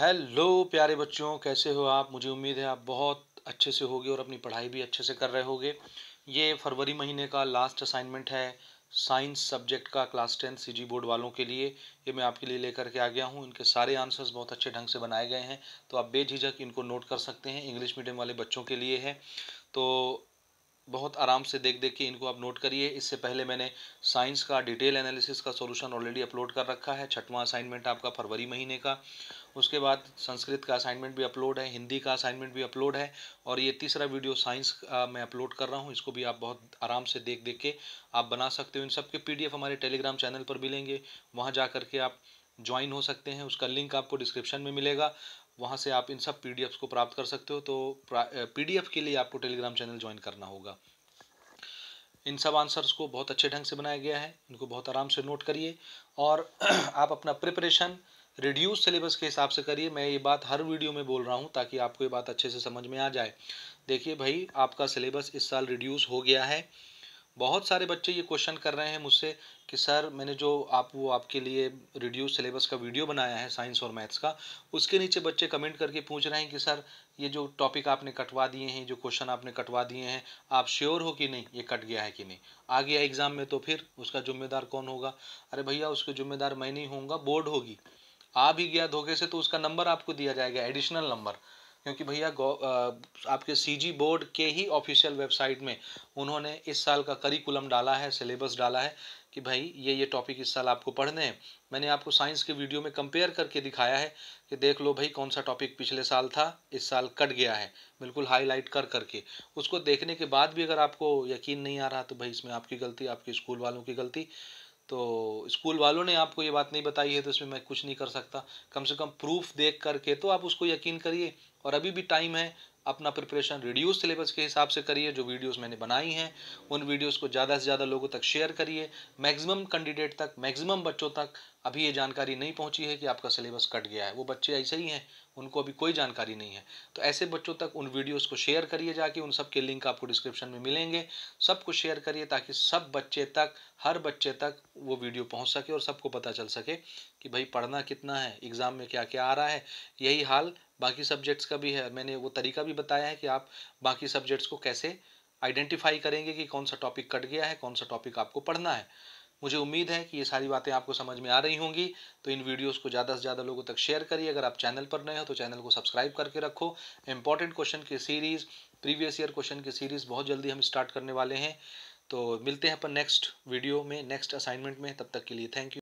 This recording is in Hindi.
हेलो प्यारे बच्चों कैसे हो आप मुझे उम्मीद है आप बहुत अच्छे से होगे और अपनी पढ़ाई भी अच्छे से कर रहे होगे ये फरवरी महीने का लास्ट असाइनमेंट है साइंस सब्जेक्ट का क्लास टेन सी बोर्ड वालों के लिए ये मैं आपके लिए लेकर के आ गया हूँ इनके सारे आंसर्स बहुत अच्छे ढंग से बनाए गए हैं तो आप बेझिझक इनको नोट कर सकते हैं इंग्लिश मीडियम वाले बच्चों के लिए है तो बहुत आराम से देख देख के इनको आप नोट करिए इससे पहले मैंने साइंस का डिटेल एनालिसिस का सॉल्यूशन ऑलरेडी अपलोड कर रखा है छठवां असाइनमेंट आपका फरवरी महीने का उसके बाद संस्कृत का असाइनमेंट भी अपलोड है हिंदी का असाइनमेंट भी अपलोड है और ये तीसरा वीडियो साइंस का मैं अपलोड कर रहा हूँ इसको भी आप बहुत आराम से देख देख के आप बना सकते हो इन सब के पी हमारे टेलीग्राम चैनल पर मिलेंगे वहाँ जा के आप ज्वाइन हो सकते हैं उसका लिंक आपको डिस्क्रिप्शन में मिलेगा वहाँ से आप इन सब पी को प्राप्त कर सकते हो तो पी के लिए आपको टेलीग्राम चैनल ज्वाइन करना होगा इन सब आंसर्स को बहुत अच्छे ढंग से बनाया गया है इनको बहुत आराम से नोट करिए और आप अपना प्रिपरेशन रिड्यूस सिलेबस के हिसाब से करिए मैं ये बात हर वीडियो में बोल रहा हूँ ताकि आपको ये बात अच्छे से समझ में आ जाए देखिए भाई आपका सिलेबस इस साल रिड्यूस हो गया है बहुत सारे बच्चे ये क्वेश्चन कर रहे हैं मुझसे कि सर मैंने जो आप वो आपके लिए रिड्यूस सिलेबस का वीडियो बनाया है साइंस और मैथ्स का उसके नीचे बच्चे कमेंट करके पूछ रहे हैं कि सर ये जो टॉपिक आपने कटवा दिए हैं जो क्वेश्चन आपने कटवा दिए हैं आप श्योर हो कि नहीं ये कट गया है कि नहीं आ गया एग्ज़ाम में तो फिर उसका जिम्मेदार कौन होगा अरे भैया उसके जिम्मेदार मैं नहीं होंगे बोर्ड होगी आ भी गया धोखे से तो उसका नंबर आपको दिया जाएगा एडिशनल नंबर क्योंकि भैया आपके सीजी बोर्ड के ही ऑफिशियल वेबसाइट में उन्होंने इस साल का करिकुलम डाला है सिलेबस डाला है कि भाई ये ये टॉपिक इस साल आपको पढ़ने हैं मैंने आपको साइंस के वीडियो में कंपेयर करके दिखाया है कि देख लो भाई कौन सा टॉपिक पिछले साल था इस साल कट गया है बिल्कुल हाईलाइट कर करके उसको देखने के बाद भी अगर आपको यकीन नहीं आ रहा तो भाई इसमें आपकी गलती आपके स्कूल वालों की गलती तो स्कूल वालों ने आपको ये बात नहीं बताई है तो इसमें मैं कुछ नहीं कर सकता कम से कम प्रूफ देख करके तो आप उसको यकीन करिए और अभी भी टाइम है अपना प्रिपरेशन रिड्यूस सिलेबस के हिसाब से करिए जो वीडियोस मैंने बनाई हैं उन वीडियोस को ज़्यादा से ज़्यादा लोगों तक शेयर करिए मैक्सिमम कैंडिडेट तक मैक्सिमम बच्चों तक अभी ये जानकारी नहीं पहुंची है कि आपका सिलेबस कट गया है वो बच्चे ऐसे ही हैं उनको अभी कोई जानकारी नहीं है तो ऐसे बच्चों तक उन वीडियोस को शेयर करिए जाके उन सब के लिंक आपको डिस्क्रिप्शन में मिलेंगे सबको शेयर करिए ताकि सब बच्चे तक हर बच्चे तक वो वीडियो पहुँच सके और सबको पता चल सके कि भाई पढ़ना कितना है एग्ज़ाम में क्या क्या आ रहा है यही हाल बाकी सब्जेक्ट्स का भी है मैंने वो तरीका भी बताया है कि आप बाकी सब्जेक्ट्स को कैसे आइडेंटिफाई करेंगे कि कौन सा टॉपिक कट गया है कौन सा टॉपिक आपको पढ़ना है मुझे उम्मीद है कि ये सारी बातें आपको समझ में आ रही होंगी तो इन वीडियोस को ज़्यादा से ज़्यादा लोगों तक शेयर करिए अगर आप चैनल पर नए हो तो चैनल को सब्सक्राइब करके रखो इंपॉर्टेंट क्वेश्चन की सीरीज़ प्रीवियस ईयर क्वेश्चन की सीरीज़ बहुत जल्दी हम स्टार्ट करने वाले हैं तो मिलते हैं अपन नेक्स्ट वीडियो में नेक्स्ट असाइनमेंट में तब तक के लिए थैंक यू